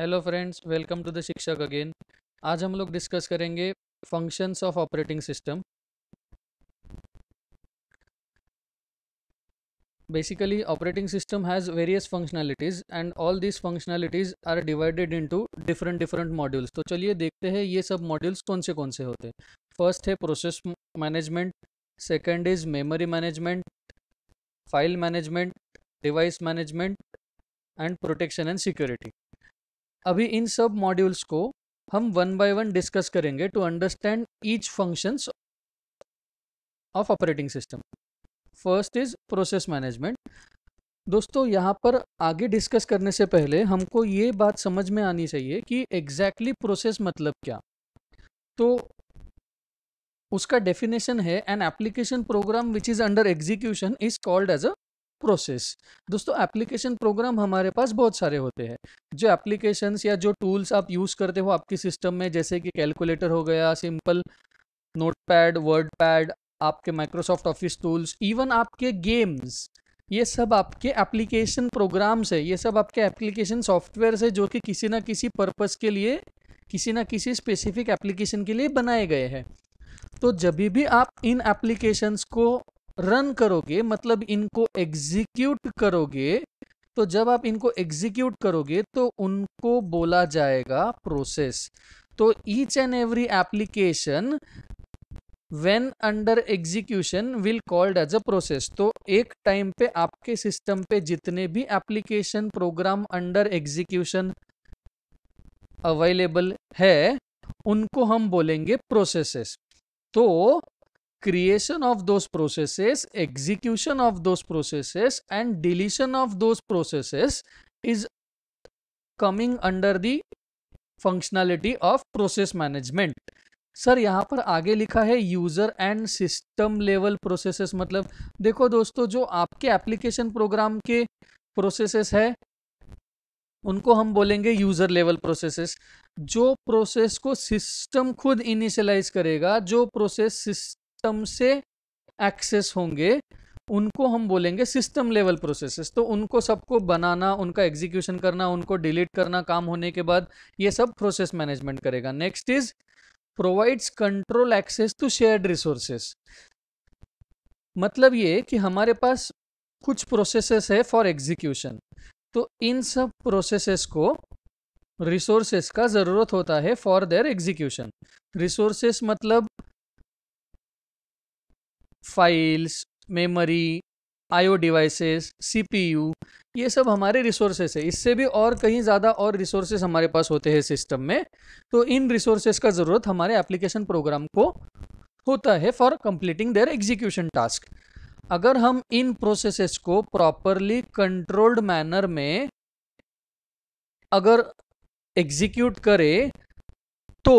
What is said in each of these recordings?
Hello friends welcome to the Shikshak again आज हम लोग डिस्कस करेंगे functions of operating system basically operating system has various functionalities and all this functionalities are divided into different different modules तो चलिए देखते हैं ये सब मॉड्यूल्स कौन से कौन से होते हैं फर्स्ट है process management second is memory management file management device management and protection and security अभी इन सब मॉड्यूल्स को हम वन बाय वन डिस्कस करेंगे to understand each functions of operating system first is process management दोस्तों यहाँ पर आगे डिस्कस करने से पहले हमको ये बात समझ में आनी चाहिए कि एग्जैक्टली exactly प्रोसेस मतलब क्या तो उसका डेफिनेशन है an application program which is under execution is called as a process दोस्तों एप्लीकेशन प्रोग्राम हमारे पास बहुत सारे होते हैं जो एप्लीकेशंस या जो टूल्स आप यूज़ करते हो आपके सिस्टम में जैसे कि कैलकुलेटर हो गया simple notepad WordPad आपके माइक्रोसॉफ्ट ऑफिस टूल्स इवन आपके गेम्स ये सब आपके एप्लीकेशन प्रोग्राम्स है ये सब आपके एप्लीकेशन सॉफ्टवेयर है जो कि किसी ना किसी पर्पज़ के लिए किसी ना किसी स्पेसिफिक एप्लीकेशन के लिए बनाए गए हैं तो जब भी आप इन एप्लीकेशंस को रन करोगे मतलब इनको एग्जीक्यूट करोगे तो जब आप इनको एग्जीक्यूट करोगे तो उनको बोला जाएगा प्रोसेस तो each and every application when under execution will called as a process तो एक टाइम पे आपके सिस्टम पे जितने भी application program under execution available है उनको हम बोलेंगे प्रोसेसेस तो creation of those processes, execution of those processes and deletion of those processes is coming under the functionality of process management. Sir यहाँ पर आगे लिखा है user and system level processes मतलब देखो दोस्तों जो आपके एप्लीकेशन प्रोग्राम के प्रोसेसेस है उनको हम बोलेंगे यूज़र लेवल प्रोसेसेस जो प्रोसेस को सिस्टम खुद इनिशियलाइज करेगा जो प्रोसेस सिस्टम से एक्सेस होंगे उनको हम बोलेंगे सिस्टम लेवल प्रोसेसेस तो उनको सबको बनाना उनका एग्जीक्यूशन करना उनको डिलीट करना काम होने के बाद ये सब प्रोसेस मैनेजमेंट करेगा next is provides control access to shared resources मतलब ये कि हमारे पास कुछ प्रोसेसेस है फॉर एग्जीक्यूशन तो इन सब प्रोसेसेस को रिसोर्सेस का ज़रूरत होता है फॉर देयर एग्जीक्यूशन रिसोर्सेस मतलब files memory IO devices CPU ये सब हमारे रिसोर्सेस है इससे भी और कहीं ज़्यादा और रिसोर्सेस हमारे पास होते हैं सिस्टम में तो इन रिसोर्सेस का ज़रूरत हमारे एप्लीकेशन प्रोग्राम को होता है for completing their execution task अगर हम इन प्रोसेसेस को प्रॉपरली कंट्रोल्ड मैनर में अगर एग्जीक्यूट करें तो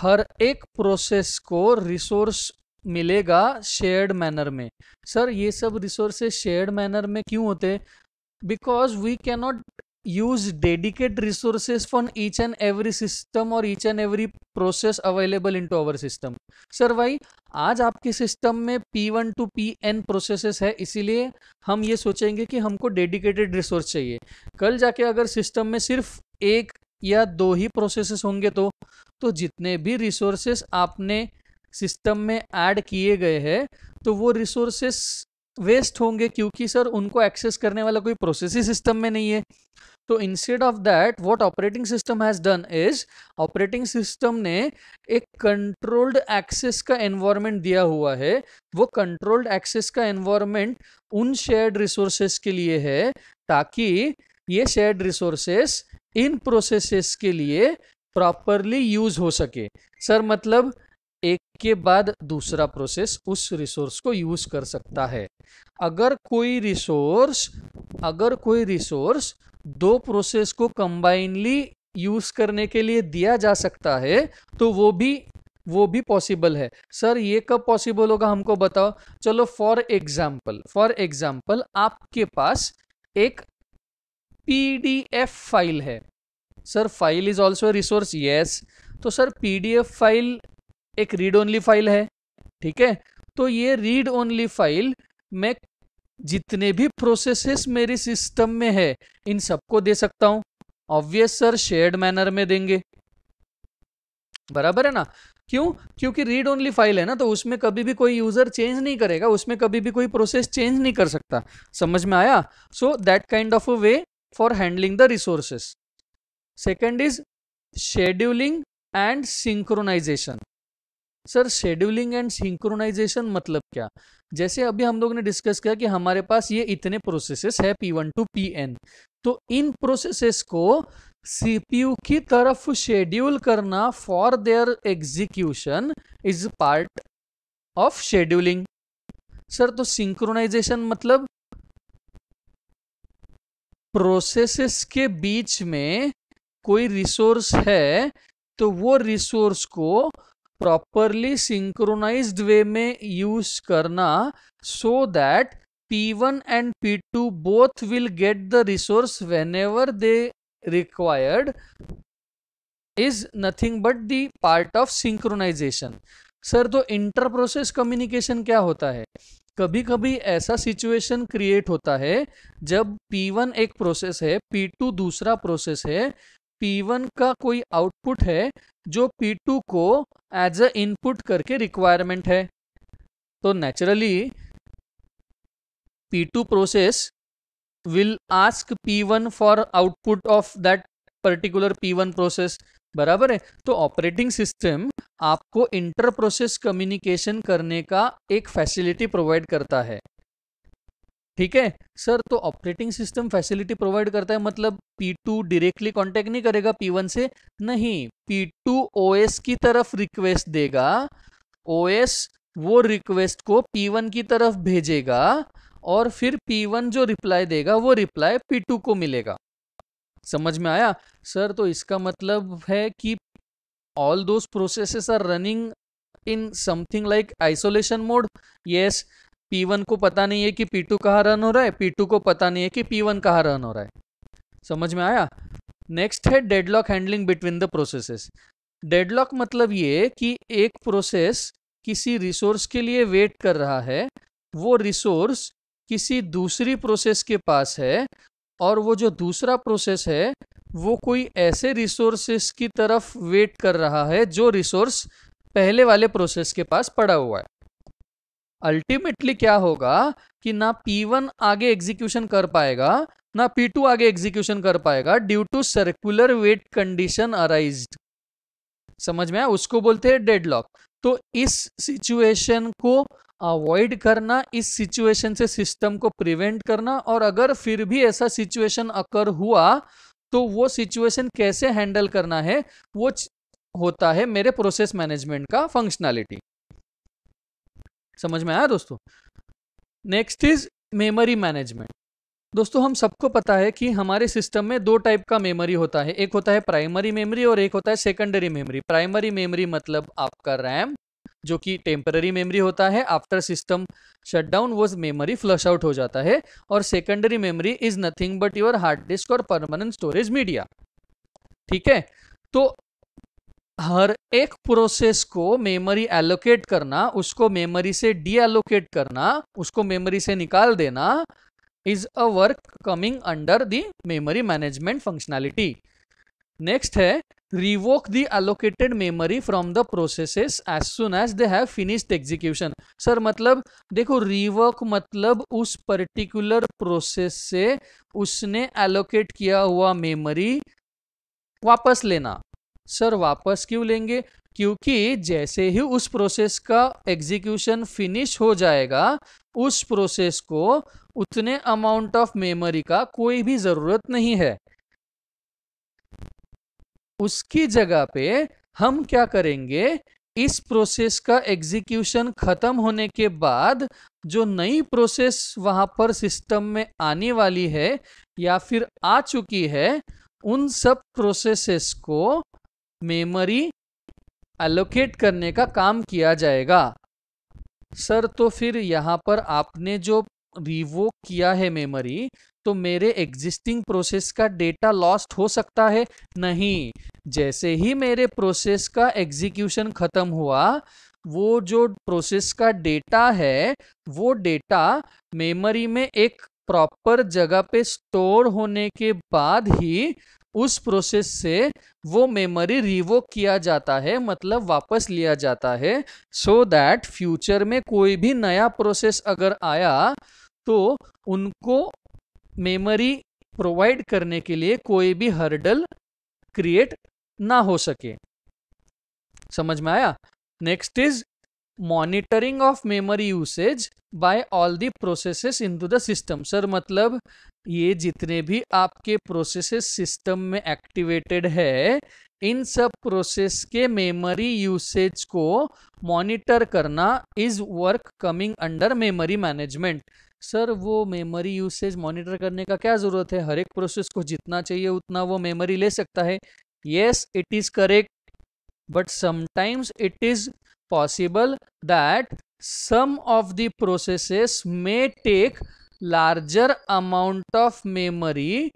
हर एक प्रोसेस को रिसोर्स मिलेगा शेयर्ड मैनर में सर ये सब रिसोर्सेज शेयर्ड मैनर में क्यों होते because we can not use dedicate resources for each and every system और each and every process available in to our system sir भाई आज आपके सिस्टम में P one to P N processes है इसीलिए हम ये सोचेंगे कि हमको डेडिकेटेड रिसोर्स चाहिए कल जाके अगर सिस्टम में सिर्फ एक या दो ही प्रोसेसेस होंगे तो तो जितने भी रिसोर्सेस आपने सिस्टम में ऐड किए गए हैं तो वो रिसोर्सेस वेस्ट होंगे क्योंकि सर उनको एक्सेस करने वाला कोई प्रोसेस ही सिस्टम में नहीं है तो instead of that what operating system has done is operating system ने एक कंट्रोल्ड एक्सेस का एनवायरनमेंट दिया हुआ है वो कंट्रोल्ड एक्सेस का एनवायरनमेंट उन शेयर्ड रिसोर्सेस के लिए है ताकि ये शेयर्ड रिसोर्सेस इन प्रोसेसेस के लिए प्रॉपरली यूज हो सके सर मतलब एक के बाद दूसरा प्रोसेस उस रिसोर्स को यूज कर सकता है अगर कोई रिसोर्स अगर कोई रिसोर्स दो प्रोसेस को कंबाइनली यूज करने के लिए दिया जा सकता है तो वो भी वो भी पॉसिबल है सर ये कब पॉसिबल होगा हमको बताओ चलो फॉर एग्जाम्पल फॉर एग्जाम्पल आपके पास एक पी फाइल है sir file is also resource yes तो सर पी फाइल एक रीड ओनली फाइल है ठीक है तो ये रीड ओनली फाइल मैं जितने भी प्रोसेसेस मेरे सिस्टम में है इन सबको दे सकता हूं ऑब्वियस सर शेयर्ड मैनर में देंगे बराबर है ना क्यों क्योंकि रीड ओनली फाइल है ना तो उसमें कभी भी कोई यूजर चेंज नहीं करेगा उसमें कभी भी कोई प्रोसेस चेंज नहीं कर सकता समझ में आया so that kind of a way for handling the resources second is scheduling and synchronisation sir scheduling and synchronisation मतलब क्या जैसे अभी हम लोग ने डिस्कस किया कि हमारे पास ये इतने प्रोसेसेस है P one to P N तो इन प्रोसेसेस को सीपीयू की तरफ शेड्यूल करना for their execution is part of scheduling sir तो सिंक्रोनाइजेशन मतलब प्रोसेसेस के बीच में कोई रिसोर्स है तो वो रिसोर्स को प्रॉपरली सिंक्रोनाइज वे में यूज करना so that P two both will get the resource whenever they required is nothing but the part of synchronization sir तो इंटर प्रोसेस कम्युनिकेशन क्या होता है कभी कभी ऐसा सिचुएशन क्रिएट होता है जब P1 एक प्रोसेस है P2 दूसरा प्रोसेस है P1 का कोई आउटपुट है जो P2 को एज अ इनपुट करके रिक्वायरमेंट है तो naturally P2 process will ask P1 for output of that particular P1 process बराबर है तो ऑपरेटिंग सिस्टम आपको इंटर प्रोसेस कम्युनिकेशन करने का एक फैसिलिटी प्रोवाइड करता है ठीक है सर तो ऑपरेटिंग सिस्टम फैसिलिटी प्रोवाइड करता है मतलब P2 डायरेक्टली कांटेक्ट नहीं करेगा P1 से नहीं P2 OS की तरफ रिक्वेस्ट देगा OS वो रिक्वेस्ट को P1 की तरफ भेजेगा और फिर P1 जो रिप्लाई देगा वो रिप्लाई P2 को मिलेगा समझ में आया सर तो इसका मतलब है कि all those processes are running in something like isolation mode yes P1 को पता नहीं है कि P2 कहाँ रन हो रहा है P2 को पता नहीं है कि P1 कहाँ रन हो रहा है समझ में आया नेक्स्ट है deadlock handling between the processes deadlock मतलब ये कि एक प्रोसेस किसी रिसोर्स के लिए वेट कर रहा है वो रिसोर्स किसी दूसरी प्रोसेस के पास है और वो जो दूसरा प्रोसेस है वो कोई ऐसे रिसोर्सेस की तरफ वेट कर रहा है जो रिसोर्स पहले वाले प्रोसेस के पास पड़ा हुआ है अल्टीमेटली क्या होगा कि ना P1 आगे एग्जीक्यूशन कर पाएगा ना P2 आगे एग्जीक्यूशन कर पाएगा due to circular wait condition arise समझ में आया उसको बोलते हैं डेडलॉक तो इस सिचुएशन को अवॉइड करना इस सिचुएशन से सिस्टम को प्रिवेंट करना और अगर फिर भी ऐसा सिचुएशन अकर हुआ तो वो सिचुएशन कैसे हैंडल करना है वो होता है मेरे प्रोसेस मैनेजमेंट का फंक्शनैलिटी समझ में आया दोस्तों नेक्स्ट इज मेमोरी मैनेजमेंट दोस्तों हम सबको पता है कि हमारे सिस्टम में दो टाइप का मेमोरी होता है एक होता है प्राइमरी मेमोरी और एक होता है सेकेंडरी मेमोरी प्राइमरी मेमोरी मतलब आपका रैम जो कि टेम्पररी मेमोरी होता है आफ्टर सिस्टम शटडाउन वो मेमोरी फ्लश आउट हो जाता है और secondary memory is nothing but your hard disk और परमानेंट स्टोरेज मीडिया ठीक है तो हर एक प्रोसेस को मेमोरी एलोकेट करना उसको मेमोरी से डीएलोकेट करना उसको मेमोरी से निकाल देना is a work coming under the memory management functionality next है revoke the allocated memory from the processes as soon as they have finished execution sir मतलब देखो रिवोक मतलब उस पर्टिकुलर प्रोसेस से उसने एलोकेट किया हुआ मेमोरी वापस लेना सर वापस क्यों लेंगे क्योंकि जैसे ही उस प्रोसेस का एग्जीक्यूशन फिनिश हो जाएगा उस प्रोसेस को उतने अमाउंट ऑफ मेमोरी का कोई भी ज़रूरत नहीं है उसकी जगह पे हम क्या करेंगे इस प्रोसेस का एग्जीक्यूशन ख़त्म होने के बाद जो नई प्रोसेस वहां पर सिस्टम में आने वाली है या फिर आ चुकी है उन सब प्रोसेसेस को मेमोरी एलोकेट करने का काम किया जाएगा सर तो फिर यहाँ पर आपने जो रिवोक किया है मेमोरी तो मेरे एग्जिस्टिंग प्रोसेस का डेटा लॉस्ट हो सकता है नहीं जैसे ही मेरे प्रोसेस का एग्जीक्यूशन खत्म हुआ वो जो प्रोसेस का डेटा है वो डेटा मेमोरी में एक प्रॉपर जगह पे स्टोर होने के बाद ही उस प्रोसेस से वो मेमोरी रिवोक किया जाता है मतलब वापस लिया जाता है सो दैट फ्यूचर में कोई भी नया प्रोसेस अगर आया तो उनको मेमोरी प्रोवाइड करने के लिए कोई भी हर्डल क्रिएट ना हो सके समझ में आया next is monitoring of memory usage by all the processes in the system sir मतलब ये जितने भी आपके प्रोसेसेस सिस्टम में एक्टिवेटेड है इन सब प्रोसेस के मेमोरी यूसेज को मॉनिटर करना is work coming under memory management sir वो मेमोरी यूसेज मॉनिटर करने का क्या ज़रूरत है हर एक प्रोसेस को जितना चाहिए उतना वो मेमोरी ले सकता है yes it is correct but sometimes it is possible that some of the processes may take larger amount of memory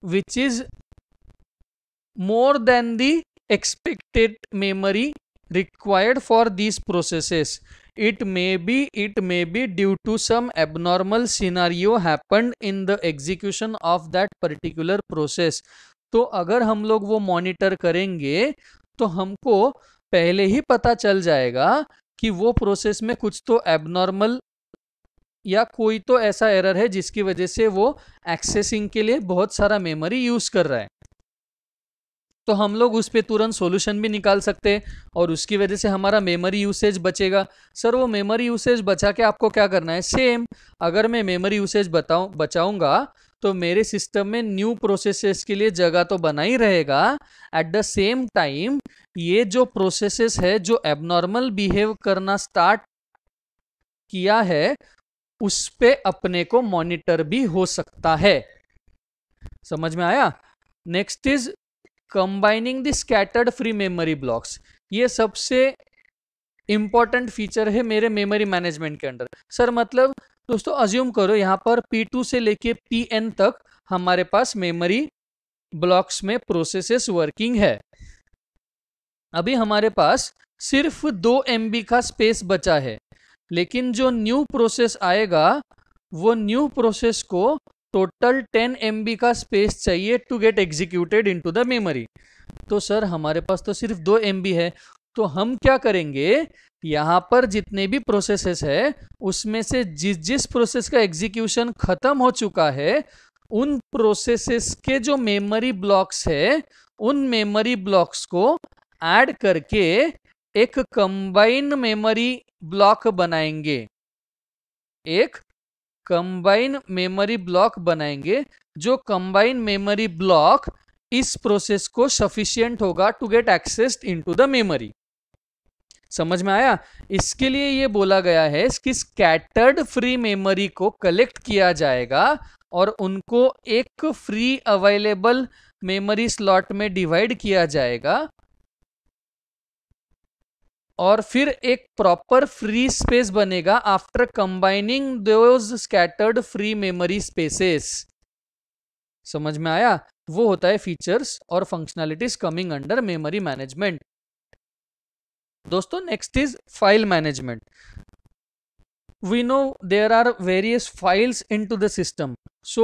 which is more than the expected memory required for these processes it may be it may be due to some abnormal scenario happened in the execution of that particular process तो अगर हम लोग वो monitor करेंगे तो हमको पहले ही पता चल जाएगा कि वो प्रोसेस में कुछ तो एबनॉर्मल या कोई तो ऐसा एरर है जिसकी वजह से वो एक्सेसिंग के लिए बहुत सारा मेमोरी यूज कर रहा है तो हम लोग उस पर तुरंत सॉल्यूशन भी निकाल सकते हैं और उसकी वजह से हमारा मेमोरी यूसेज बचेगा सर वो मेमोरी यूसेज बचा के आपको क्या करना है सेम अगर मैं मेमोरी यूसेज बताऊँ बचाऊँगा तो मेरे सिस्टम में न्यू प्रोसेसेस के लिए जगह तो बना ही रहेगा एट द सेम टाइम ये जो प्रोसेसेस है जो एबनॉर्मल बिहेव करना स्टार्ट किया है उस पर अपने को मॉनिटर भी हो सकता है समझ में आया next is combining the scattered free memory blocks ये सबसे इम्पॉर्टेंट फीचर है मेरे मेमोरी मैनेजमेंट के अंडर सर मतलब दोस्तों अज्यूम करो यहाँ पर P2 से लेके Pn तक हमारे पास मेमोरी ब्लॉक्स में प्रोसेसेस वर्किंग है अभी हमारे पास सिर्फ दो एम का स्पेस बचा है लेकिन जो न्यू प्रोसेस आएगा वो न्यू प्रोसेस को टोटल 10 एम का स्पेस चाहिए to get executed into the memory तो सर हमारे पास तो सिर्फ दो एम है तो हम क्या करेंगे यहाँ पर जितने भी प्रोसेसेस है उसमें से जिस जिस प्रोसेस का एग्जीक्यूशन खत्म हो चुका है उन प्रोसेसेस के जो मेमोरी ब्लॉक्स है उन मेमोरी ब्लॉक्स को ऐड करके एक कंबाइंड मेमोरी ब्लॉक बनाएंगे एक कंबाइन मेमोरी ब्लॉक बनाएंगे जो कंबाइन मेमोरी ब्लॉक इस प्रोसेस को सफिशियंट होगा to get accessed into the memory समझ में आया इसके लिए ये बोला गया है कि स्कैटर्ड फ्री मेमोरी को कलेक्ट किया जाएगा और उनको एक फ्री अवेलेबल मेमोरी स्लॉट में डिवाइड किया जाएगा और फिर एक प्रॉपर फ्री स्पेस बनेगा after combining those scattered free memory spaces समझ में आया वो होता है फीचर्स और functionalities coming under memory management दोस्तों next is file management no there are various files into the system so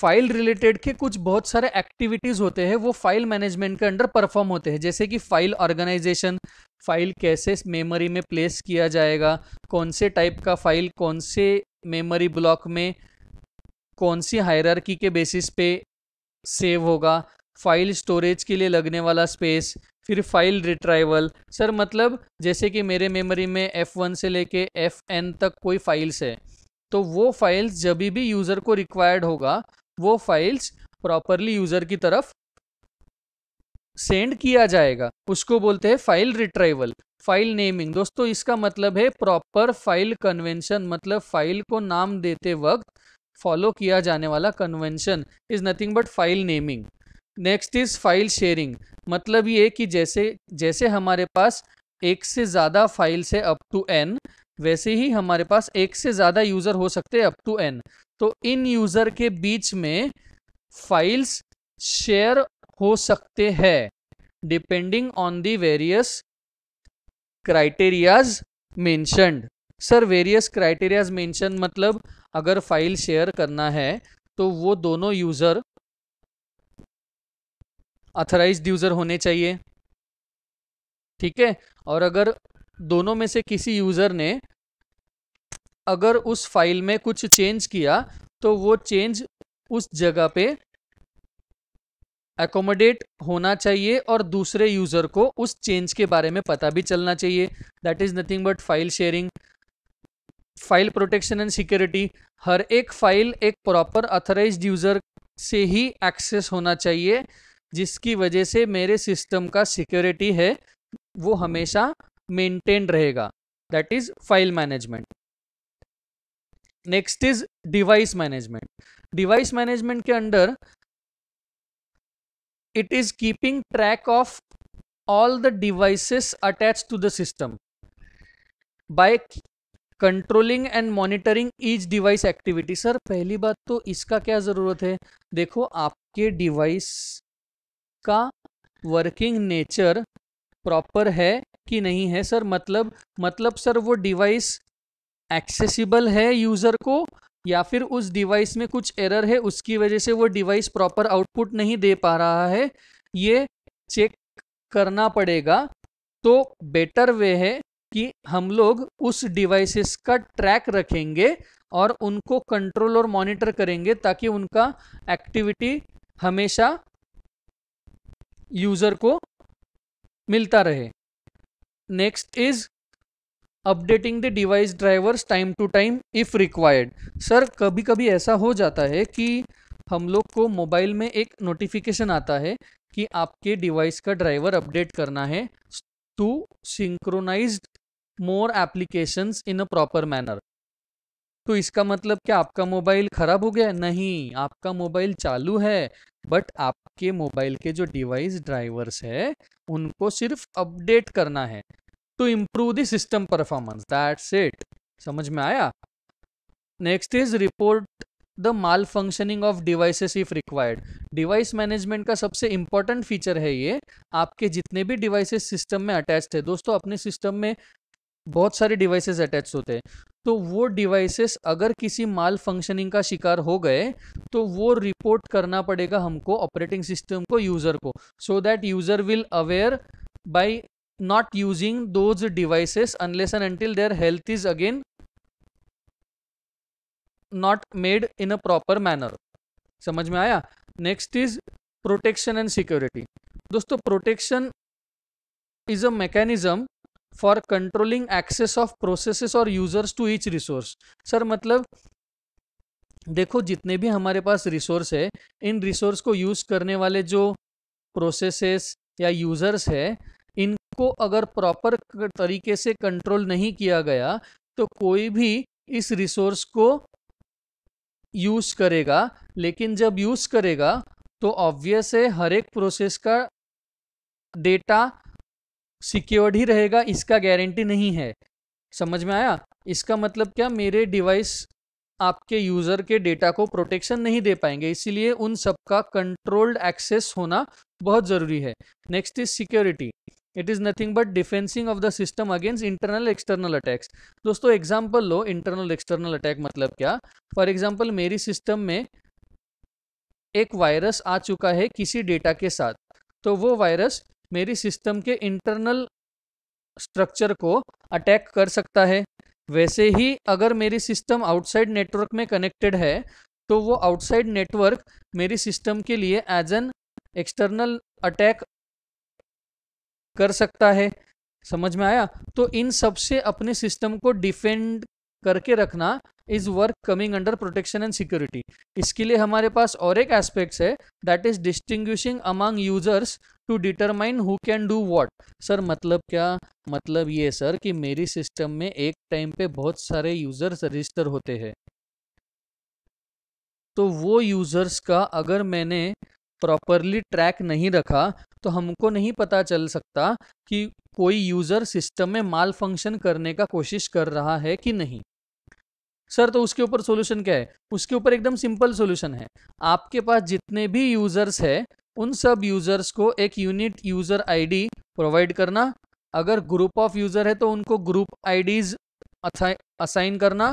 file related के कुछ बहुत सारे एक्टिविटीज़ होते हैं वो फाइल मैनेजमेंट के अंडर परफॉर्म होते हैं जैसे कि फाइल ऑर्गेनाइजेशन फाइल कैसे मेमोरी में प्लेस किया जाएगा कौन से टाइप का फाइल कौन से मेमोरी ब्लॉक में कौन सी हायरार्की के बेसिस पे सेव होगा फाइल स्टोरेज के लिए लगने वाला स्पेस फिर फाइल रिट्राइवल सर मतलब जैसे कि मेरे मेमोरी में एफ वन से लेके एफ एन तक कोई फाइल्स है तो वो फाइल्स जब भी यूज़र को रिक्वायर्ड होगा वो फाइल्स प्रॉपरली यूज़र की तरफ सेंड किया जाएगा उसको बोलते हैं फाइल रिट्राइवल फाइल नेमिंग दोस्तों इसका मतलब है प्रॉपर फाइल कन्वेंशन मतलब फाइल को नाम देते वक्त फॉलो किया जाने वाला convention is nothing but file naming next is file sharing मतलब ये कि जैसे जैसे हमारे पास एक से ज़्यादा फाइल्स है अप टू एन वैसे ही हमारे पास एक से ज़्यादा यूज़र हो सकते हैं अप टू एन तो इन यूज़र के बीच में फाइल्स शेयर हो सकते हैं depending on the various criterias mentioned sir various criterias mention मतलब अगर फाइल शेयर करना है तो वो दोनों यूज़र अथराइज यूज़र होने चाहिए ठीक है और अगर दोनों में से किसी यूज़र ने अगर उस फाइल में कुछ चेंज किया तो वो चेंज उस जगह पे एकोमोडेट होना चाहिए और दूसरे यूज़र को उस चेंज के बारे में पता भी चलना चाहिए that is nothing but file sharing file protection and security हर एक फाइल एक प्रॉपर अथराइज यूज़र से ही एक्सेस होना चाहिए जिसकी वजह से मेरे सिस्टम का सिक्योरिटी है वो हमेशा मेंटेन रहेगा that is file management next is device management device management के under it is keeping track of all the devices attach to the system by controlling and monitoring each device activity sir पहली बात तो इसका क्या ज़रूरत है देखो आपके डिवाइस इसका वर्किंग नेचर प्रॉपर है कि नहीं है सर मतलब मतलब सर वो डिवाइस एक्सेसिबल है यूज़र को या फिर उस डिवाइस में कुछ एरर है उसकी वजह से वो डिवाइस प्रॉपर आउटपुट नहीं दे पा रहा है ये चेक करना पड़ेगा तो बेटर वे है कि हम लोग उस डिवाइसेस का ट्रैक रखेंगे और उनको कंट्रोल और मॉनिटर करेंगे ताकि उनका एक्टिविटी हमेशा यूज़र को मिलता रहे next is updating the device drivers time to time if required sir कभी कभी ऐसा हो जाता है कि हम लोग को मोबाइल में एक नोटिफिकेशन आता है कि आपके डिवाइस का ड्राइवर अपडेट करना है to synchronized more applications in a proper manner तो इसका मतलब क्या आपका मोबाइल खराब हो गया नहीं आपका मोबाइल चालू है बट आपके मोबाइल के जो डिवाइस ड्राइवर्स है उनको सिर्फ अपडेट करना है टू तो improve the system performance that's it समझ में आया next is report the malfunctioning of devices if required device management का सबसे इंपॉर्टेंट फीचर है ये आपके जितने भी डिवाइसेस सिस्टम में अटैच्ड है दोस्तों अपने सिस्टम में बहुत सारे डिवाइसेस अटैच होते हैं तो वो डिवाइसेस अगर किसी माल फंक्शनिंग का शिकार हो गए तो वो रिपोर्ट करना पड़ेगा हमको ऑपरेटिंग सिस्टम को यूज़र को so that user will aware by not using those devices unless and until their health is again not made in a proper manner समझ में आया next is protection and security दोस्तों protection is a mechanism for controlling access of process और users to each resource sir मतलब देखो जितने भी हमारे पास रिसोर्स है इन रिसोर्स को यूज़ करने वाले जो प्रोसेसेस या यूज़र्स है इनको अगर प्रॉपर तरीके से कंट्रोल नहीं किया गया तो कोई भी इस रिसोर्स को यूज़ करेगा लेकिन जब यूज़ करेगा तो ऑब्वियस है हर एक प्रोसेस का डेटा सिक्योर्ड ही रहेगा इसका गारंटी नहीं है समझ में आया इसका मतलब क्या मेरे डिवाइस आपके यूज़र के डेटा को प्रोटेक्शन नहीं दे पाएंगे इसीलिए उन सब का कंट्रोल्ड एक्सेस होना बहुत ज़रूरी है next is security it is nothing but defensing of the system against internal external attacks दोस्तों एग्जाम्पल लो इंटरनल एक्सटर्नल अटैक मतलब क्या फॉर एग्जाम्पल मेरी सिस्टम में एक वायरस आ चुका है किसी डेटा के साथ तो वो वायरस मेरी सिस्टम के इंटरनल स्ट्रक्चर को अटैक कर सकता है वैसे ही अगर मेरी सिस्टम आउटसाइड नेटवर्क में कनेक्टेड है तो वो आउटसाइड नेटवर्क मेरी सिस्टम के लिए एज एन एक्सटर्नल अटैक कर सकता है समझ में आया तो इन सब से अपने सिस्टम को डिफेंड करके रखना is work coming under protection and security इसके लिए हमारे पास और एक एस्पेक्ट्स है that is distinguishing among users to determine who can do what sir मतलब क्या मतलब ये सर कि मेरी सिस्टम में एक टाइम पे बहुत सारे यूज़र्स रजिस्टर होते हैं तो वो यूज़र्स का अगर मैंने प्रॉपरली ट्रैक नहीं रखा तो हमको नहीं पता चल सकता कि कोई यूज़र सिस्टम में माल फंक्शन करने का कोशिश कर रहा है कि नहीं सर तो उसके ऊपर सोल्यूशन क्या है उसके ऊपर एकदम सिंपल सोल्यूशन है आपके पास जितने भी यूज़र्स है उन सब यूज़र्स को एक यूनिट यूज़र आईडी प्रोवाइड करना अगर ग्रुप ऑफ यूज़र है तो उनको ग्रुप आईडीज असाइन करना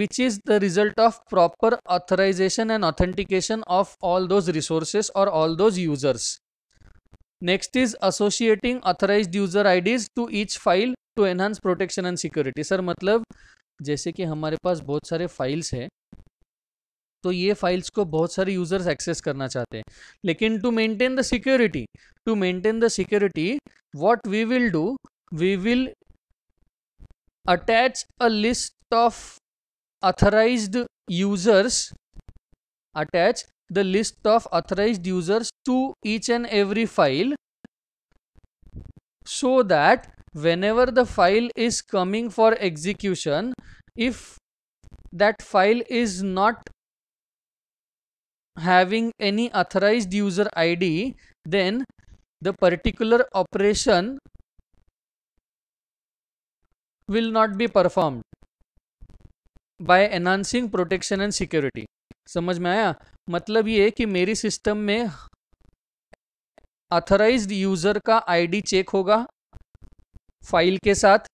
which is the result of proper authorization and authentication of all those resources और all those users next is associating authorize user IDs to each file to enhance protection and security sir मतलब जैसे कि हमारे पास बहुत सारे files है तो ये फाइल्स को बहुत सारे यूजर्स एक्सेस करना चाहते हैं लेकिन to maintain the security to maintain the security what we will do we will attach a list of authorized users attach the list of authorized users to each and every file so that whenever the file is coming for execution if that file is not having any authorized user id then the particular operation will not be performed by enhancing protection and security समझ में आया मतलब ये कि मेरी system में authorized user का ID check होगा फाइल के साथ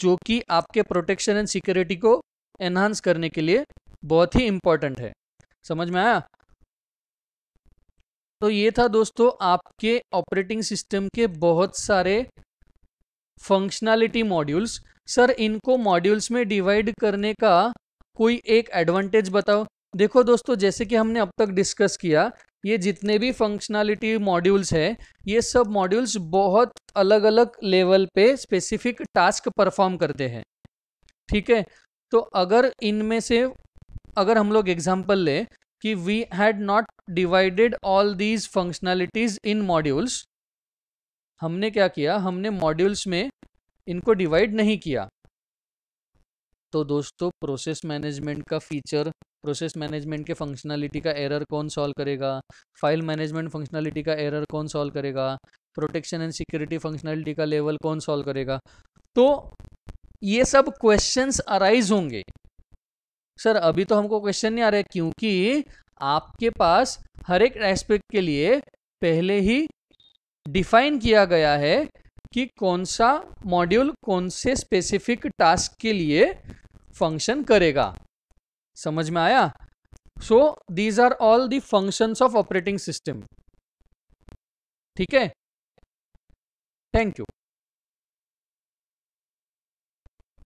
जो कि आपके प्रोटेक्शन एंड सिक्योरिटी को एनहांस करने के लिए बहुत ही इम्पॉर्टेंट है समझ में आया तो ये था दोस्तों आपके ऑपरेटिंग सिस्टम के बहुत सारे फंक्शनैलिटी मॉड्यूल्स सर इनको मॉड्यूल्स में डिवाइड करने का कोई एक एडवांटेज बताओ देखो दोस्तों जैसे कि हमने अब तक डिस्कस किया ये जितने भी फंक्शनैलिटी मॉड्यूल्स हैं ये सब मॉड्यूल्स बहुत अलग अलग लेवल पे स्पेसिफिक टास्क परफॉर्म करते हैं ठीक है तो अगर इनमें से अगर हम लोग एग्जाम्पल लें कि we had not divided all these functionalities in modules हमने क्या किया हमने मॉड्यूल्स में इनको डिवाइड नहीं किया तो दोस्तों प्रोसेस मैनेजमेंट का फीचर प्रोसेस मैनेजमेंट के फंक्शनैलिटी का एरर कौन सॉल्व करेगा फाइल मैनेजमेंट फंक्शनैलिटी का एरर कौन सॉल्व करेगा प्रोटेक्शन एंड सिक्योरिटी फंक्शनैलिटी का लेवल कौन सॉल्व करेगा तो ये सब क्वेश्चंस अराइज होंगे सर अभी तो हमको क्वेश्चन नहीं आ रहा है क्योंकि आपके पास हर एक एस्पेक्ट के लिए पहले ही डिफाइन किया गया है कि कौन सा मॉड्यूल कौन से स्पेसिफिक टास्क के लिए फंक्शन करेगा समझ में आया so these are all the functions of operating system ठीक है थैंक यू